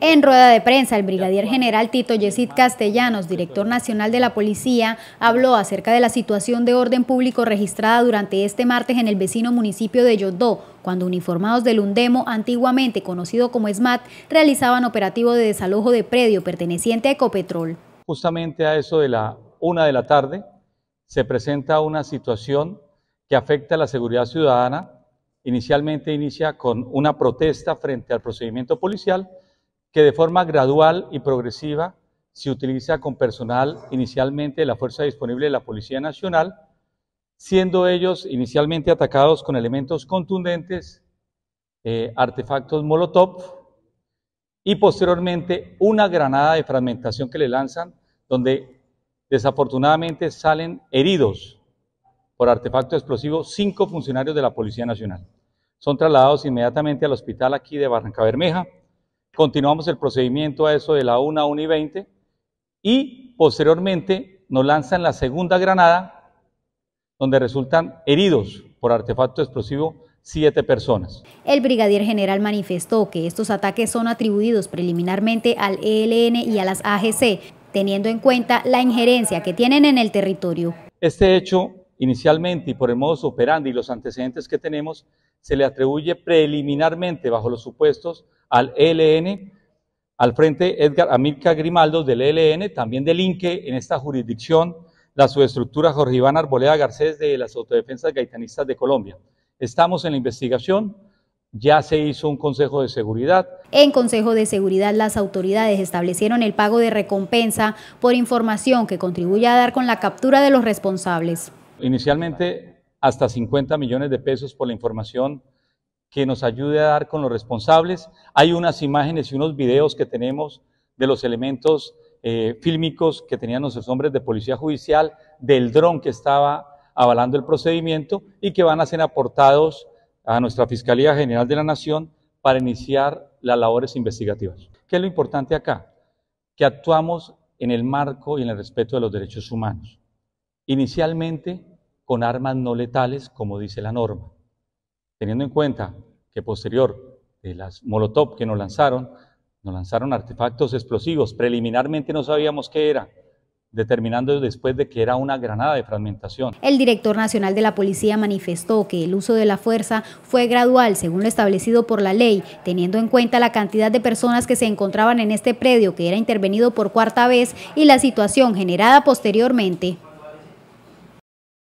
En rueda de prensa, el brigadier general Tito Yesid Castellanos, director nacional de la policía, habló acerca de la situación de orden público registrada durante este martes en el vecino municipio de Yodó, cuando uniformados del Undemo, antiguamente conocido como SMAT, realizaban operativo de desalojo de predio perteneciente a Ecopetrol. Justamente a eso de la una de la tarde se presenta una situación que afecta a la seguridad ciudadana. Inicialmente inicia con una protesta frente al procedimiento policial que de forma gradual y progresiva se utiliza con personal inicialmente de la fuerza disponible de la Policía Nacional, siendo ellos inicialmente atacados con elementos contundentes, eh, artefactos Molotov y posteriormente una granada de fragmentación que le lanzan, donde desafortunadamente salen heridos por artefacto explosivo cinco funcionarios de la Policía Nacional. Son trasladados inmediatamente al hospital aquí de Barranca Bermeja Continuamos el procedimiento a eso de la 1 a 1 y 20 y posteriormente nos lanzan la segunda granada donde resultan heridos por artefacto explosivo siete personas. El brigadier general manifestó que estos ataques son atribuidos preliminarmente al ELN y a las AGC, teniendo en cuenta la injerencia que tienen en el territorio. Este hecho, inicialmente y por el modo superando y los antecedentes que tenemos, se le atribuye preliminarmente bajo los supuestos al ELN, al frente Edgar Amilca Grimaldo del ELN, también delinque en esta jurisdicción la subestructura Jorge Iván Arboleda Garcés de las Autodefensas Gaitanistas de Colombia. Estamos en la investigación, ya se hizo un Consejo de Seguridad. En Consejo de Seguridad las autoridades establecieron el pago de recompensa por información que contribuye a dar con la captura de los responsables. Inicialmente hasta 50 millones de pesos por la información que nos ayude a dar con los responsables. Hay unas imágenes y unos videos que tenemos de los elementos eh, fílmicos que tenían nuestros hombres de policía judicial, del dron que estaba avalando el procedimiento y que van a ser aportados a nuestra Fiscalía General de la Nación para iniciar las labores investigativas. ¿Qué es lo importante acá? Que actuamos en el marco y en el respeto de los derechos humanos. Inicialmente con armas no letales, como dice la norma teniendo en cuenta que posterior de las Molotov que nos lanzaron, nos lanzaron artefactos explosivos, preliminarmente no sabíamos qué era, determinando después de que era una granada de fragmentación. El director nacional de la policía manifestó que el uso de la fuerza fue gradual según lo establecido por la ley, teniendo en cuenta la cantidad de personas que se encontraban en este predio que era intervenido por cuarta vez y la situación generada posteriormente.